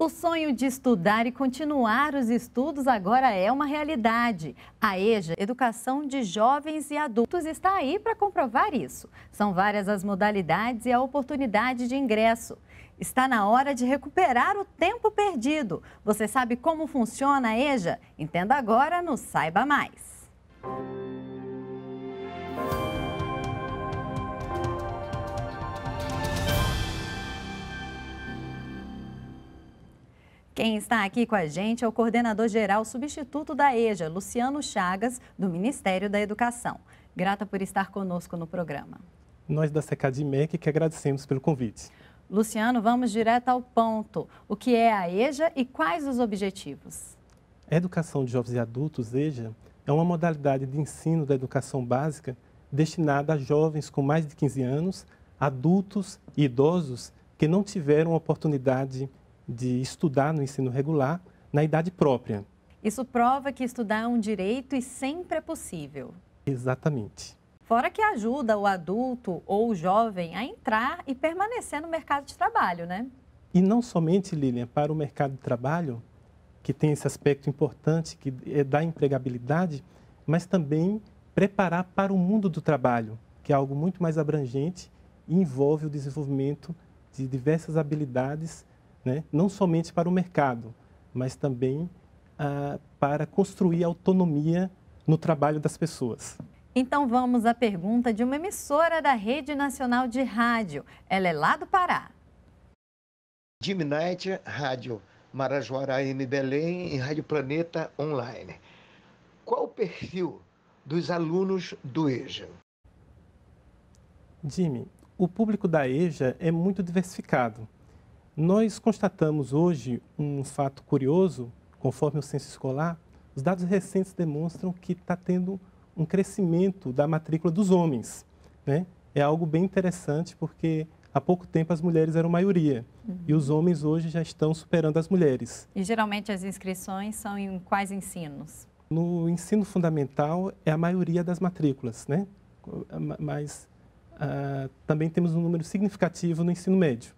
O sonho de estudar e continuar os estudos agora é uma realidade. A EJA, Educação de Jovens e Adultos, está aí para comprovar isso. São várias as modalidades e a oportunidade de ingresso. Está na hora de recuperar o tempo perdido. Você sabe como funciona a EJA? Entenda agora no Saiba Mais. Quem está aqui com a gente é o coordenador-geral substituto da EJA, Luciano Chagas, do Ministério da Educação. Grata por estar conosco no programa. Nós da SECADIMEC que agradecemos pelo convite. Luciano, vamos direto ao ponto. O que é a EJA e quais os objetivos? A educação de jovens e adultos, EJA, é uma modalidade de ensino da educação básica destinada a jovens com mais de 15 anos, adultos e idosos que não tiveram oportunidade de estudar no ensino regular na idade própria. Isso prova que estudar é um direito e sempre é possível. Exatamente. Fora que ajuda o adulto ou o jovem a entrar e permanecer no mercado de trabalho, né? E não somente, Lilian, para o mercado de trabalho, que tem esse aspecto importante que é da empregabilidade, mas também preparar para o mundo do trabalho, que é algo muito mais abrangente e envolve o desenvolvimento de diversas habilidades né? não somente para o mercado, mas também ah, para construir autonomia no trabalho das pessoas. Então vamos à pergunta de uma emissora da Rede Nacional de Rádio. Ela é lá do Pará. Jim Night, Rádio Marajoara em Belém e Rádio Planeta Online. Qual o perfil dos alunos do EJA? Jimmy, o público da EJA é muito diversificado. Nós constatamos hoje um fato curioso, conforme o censo escolar, os dados recentes demonstram que está tendo um crescimento da matrícula dos homens. Né? É algo bem interessante porque há pouco tempo as mulheres eram maioria uhum. e os homens hoje já estão superando as mulheres. E geralmente as inscrições são em quais ensinos? No ensino fundamental é a maioria das matrículas, né? mas ah, também temos um número significativo no ensino médio.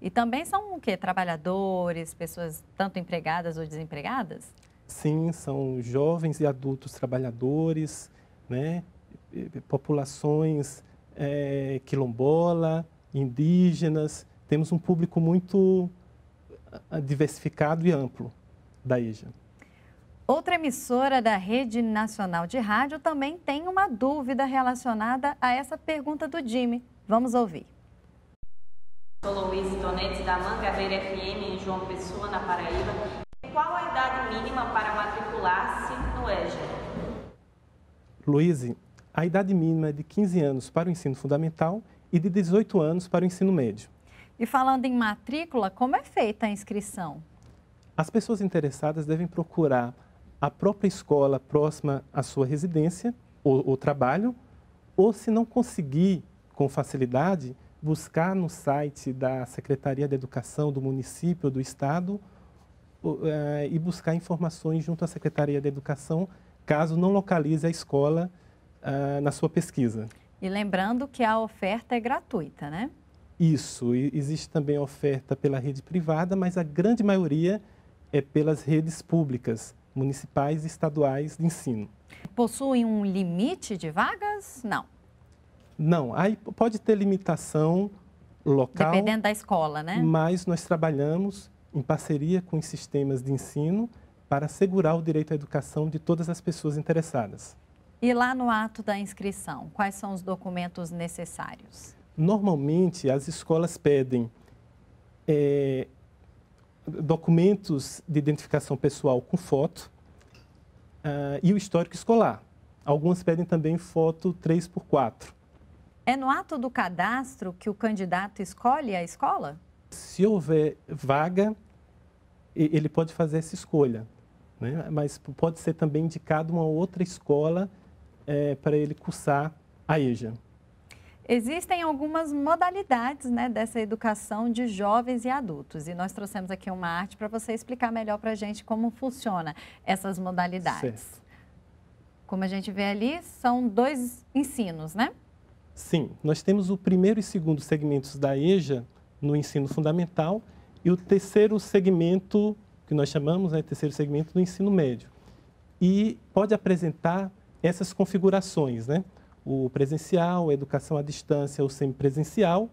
E também são o quê? Trabalhadores, pessoas tanto empregadas ou desempregadas? Sim, são jovens e adultos trabalhadores, né? populações é, quilombola, indígenas. Temos um público muito diversificado e amplo da EJA. Outra emissora da Rede Nacional de Rádio também tem uma dúvida relacionada a essa pergunta do Jimmy. Vamos ouvir. Sou Luiz Donete da Mangabeira FM em João Pessoa, na Paraíba. Qual a idade mínima para matricular-se no EJA? Luiz, a idade mínima é de 15 anos para o ensino fundamental e de 18 anos para o ensino médio. E falando em matrícula, como é feita a inscrição? As pessoas interessadas devem procurar a própria escola próxima à sua residência ou, ou trabalho, ou se não conseguir com facilidade, buscar no site da Secretaria de Educação do município, do estado, eh, e buscar informações junto à Secretaria de Educação, caso não localize a escola ah, na sua pesquisa. E lembrando que a oferta é gratuita, né? Isso, existe também oferta pela rede privada, mas a grande maioria é pelas redes públicas, municipais e estaduais de ensino. Possuem um limite de vagas? Não. Não, aí pode ter limitação local. Dependendo da escola, né? Mas nós trabalhamos em parceria com os sistemas de ensino para assegurar o direito à educação de todas as pessoas interessadas. E lá no ato da inscrição, quais são os documentos necessários? Normalmente, as escolas pedem é, documentos de identificação pessoal com foto uh, e o histórico escolar. Algumas pedem também foto 3x4. É no ato do cadastro que o candidato escolhe a escola? Se houver vaga, ele pode fazer essa escolha, né? mas pode ser também indicado uma outra escola é, para ele cursar a EJA. Existem algumas modalidades né, dessa educação de jovens e adultos. E nós trouxemos aqui uma arte para você explicar melhor para a gente como funciona essas modalidades. Certo. Como a gente vê ali, são dois ensinos, né? Sim, nós temos o primeiro e segundo segmentos da EJA no ensino fundamental e o terceiro segmento, que nós chamamos de né, terceiro segmento do ensino médio. E pode apresentar essas configurações, né? o presencial, a educação à distância, o semipresencial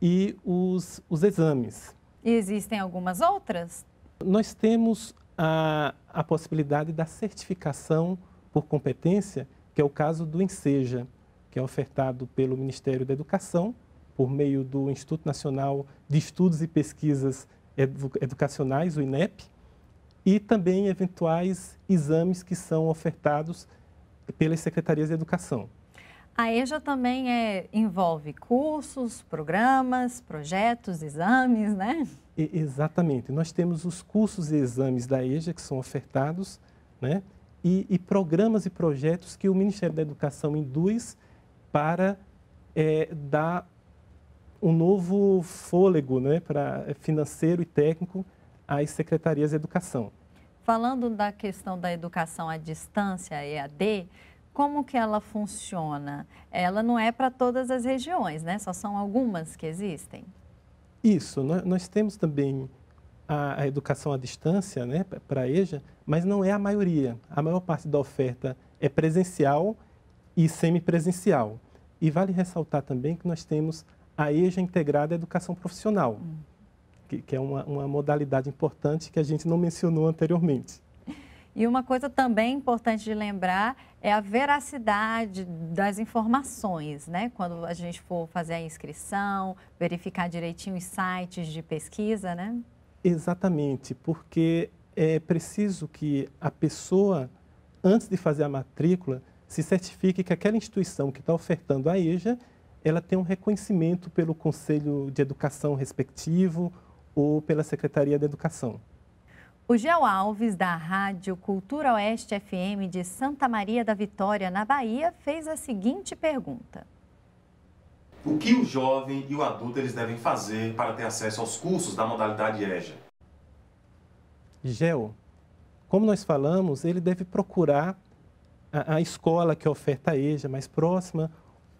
e os, os exames. E existem algumas outras? Nós temos a, a possibilidade da certificação por competência, que é o caso do Enseja que é ofertado pelo Ministério da Educação, por meio do Instituto Nacional de Estudos e Pesquisas Educacionais, o INEP, e também eventuais exames que são ofertados pelas secretarias de educação. A EJA também é, envolve cursos, programas, projetos, exames, né? E, exatamente. Nós temos os cursos e exames da EJA que são ofertados, né? E, e programas e projetos que o Ministério da Educação induz para é, dar um novo fôlego né, para é, financeiro e técnico às secretarias de educação. Falando da questão da educação à distância, EAD, como que ela funciona? Ela não é para todas as regiões, né? Só são algumas que existem. Isso, nós temos também a, educação à distância, né, para a EJA, mas não é a maioria. A maior parte da oferta é presencial e semipresencial. E vale ressaltar também que nós temos a EJA integrada à educação profissional, hum. que, que, é uma, uma modalidade importante que a gente não mencionou anteriormente. E uma coisa também importante de lembrar é a veracidade das informações, né? Quando a gente for fazer a inscrição, verificar direitinho os sites de pesquisa, né? Exatamente, porque é preciso que a pessoa, antes de fazer a matrícula, se certifique que aquela instituição que está ofertando a EJA, ela tem um reconhecimento pelo Conselho de Educação respectivo ou pela Secretaria da Educação. O Geo Alves, da Rádio Cultura Oeste FM de Santa Maria da Vitória, na Bahia, fez a seguinte pergunta. O que o jovem e o adulto eles devem fazer para ter acesso aos cursos da modalidade EJA? Geo, como nós falamos, ele deve procurar a, escola que oferta a EJA mais próxima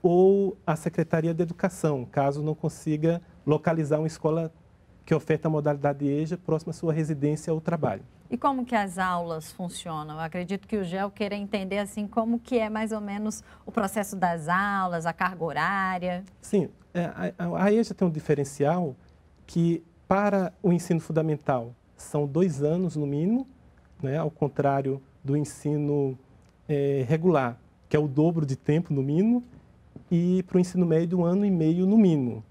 ou a Secretaria de Educação, caso não consiga localizar uma escola que oferta a modalidade EJA próxima à sua residência ou trabalho. E como que as aulas funcionam? Eu acredito que o GEL queira entender assim como que é mais ou menos o processo das aulas, a carga horária. Sim, é, a EJA tem um diferencial que para o ensino fundamental são dois anos no mínimo, né? ao contrário do ensino é, regular, que é o dobro de tempo no mínimo, e para o ensino médio um ano e meio no mínimo.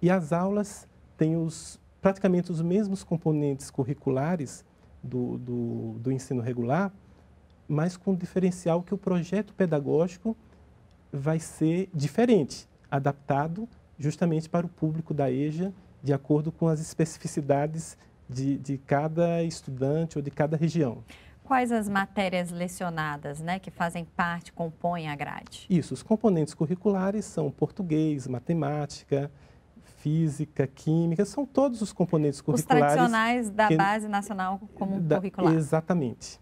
E as aulas têm os, praticamente os mesmos componentes curriculares do, do, do ensino regular, mas com o diferencial que o projeto pedagógico vai ser diferente, adaptado justamente para o público da EJA, de acordo com as especificidades de, de cada estudante ou de cada região quais as matérias lecionadas, né, que fazem parte, compõem a grade? Isso, os componentes curriculares são português, matemática, física, química, são todos os componentes curriculares. Os tradicionais da que... base nacional como da... curricular. Exatamente.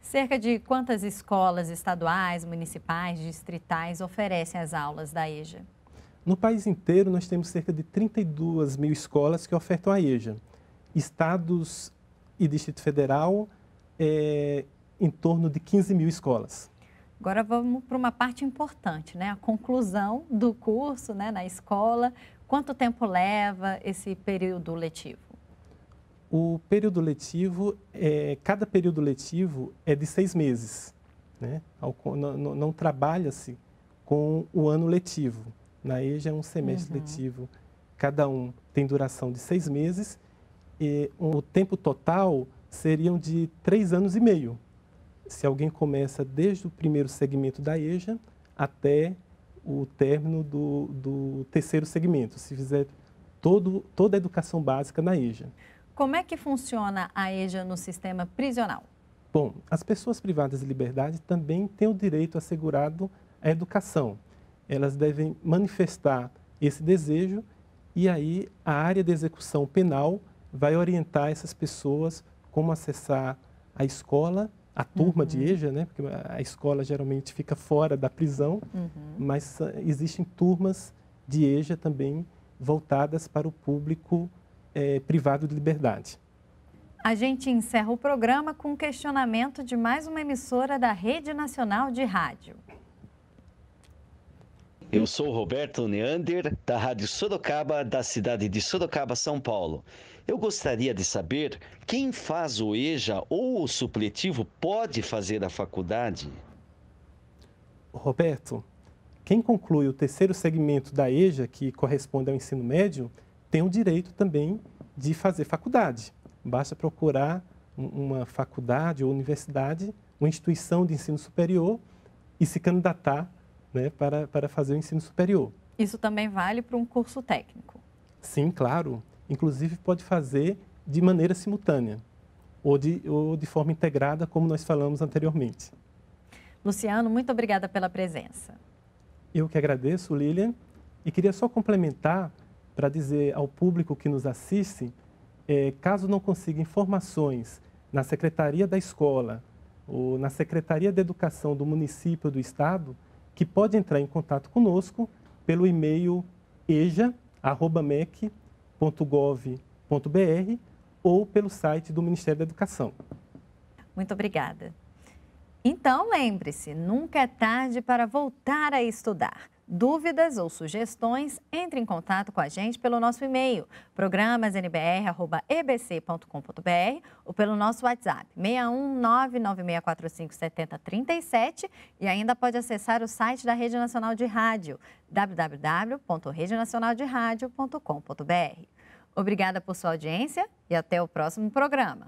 Cerca de quantas escolas estaduais, municipais, distritais oferecem as aulas da EJA? No país inteiro, nós temos cerca de 32 mil escolas que ofertam a EJA. Estados e Distrito Federal, é, em torno de 15 mil escolas. Agora vamos para uma parte importante, né? A conclusão do curso né, na escola. Quanto tempo leva esse período letivo? O período letivo, é, cada período letivo é de seis meses. Né? Não, não trabalha-se com o ano letivo. Na EJA é um semestre uhum. letivo. Cada um tem duração de seis meses. E o tempo total seriam de três anos e meio, se alguém começa desde o primeiro segmento da EJA até o término do, do terceiro segmento, se fizer todo, toda a educação básica na EJA. Como é que funciona a EJA no sistema prisional? Bom, as pessoas privadas de liberdade também têm o direito assegurado à educação. Elas devem manifestar esse desejo e aí a área de execução penal vai orientar essas pessoas como acessar a escola, a turma uhum. de EJA, né? porque a escola geralmente fica fora da prisão, uhum. mas ah, existem turmas de EJA também voltadas para o público é, privado de liberdade. A gente encerra o programa com um questionamento de mais uma emissora da Rede Nacional de Rádio. Eu sou Roberto Neander, da Rádio Sorocaba, da cidade de Sorocaba, São Paulo. Eu gostaria de saber quem faz o EJA ou o supletivo pode fazer a faculdade? Roberto, quem conclui o terceiro segmento da EJA, que corresponde ao ensino médio, tem o direito também de fazer faculdade. Basta procurar uma faculdade ou universidade, uma instituição de ensino superior e se candidatar né, para, para fazer o ensino superior. Isso também vale para um curso técnico? Sim, claro. Inclusive, pode fazer de maneira simultânea ou de, ou de forma integrada, como nós falamos anteriormente. Luciano, muito obrigada pela presença. Eu que agradeço, Lilian, e queria só complementar para dizer ao público que nos assiste, é, caso não consiga informações na Secretaria da Escola ou na Secretaria de Educação do município ou do Estado, que pode entrar em contato conosco pelo e-mail eja.mec.gov.br ou pelo site do Ministério da Educação. Muito obrigada. Então, lembre-se, nunca é tarde para voltar a estudar dúvidas ou sugestões, entre em contato com a gente pelo nosso e-mail, programasnbr.ebc.com.br ou pelo nosso WhatsApp, 61996457037 e ainda pode acessar o site da Rede Nacional de Rádio, www.redenacionalderadio.com.br. Obrigada por sua audiência e até o próximo programa.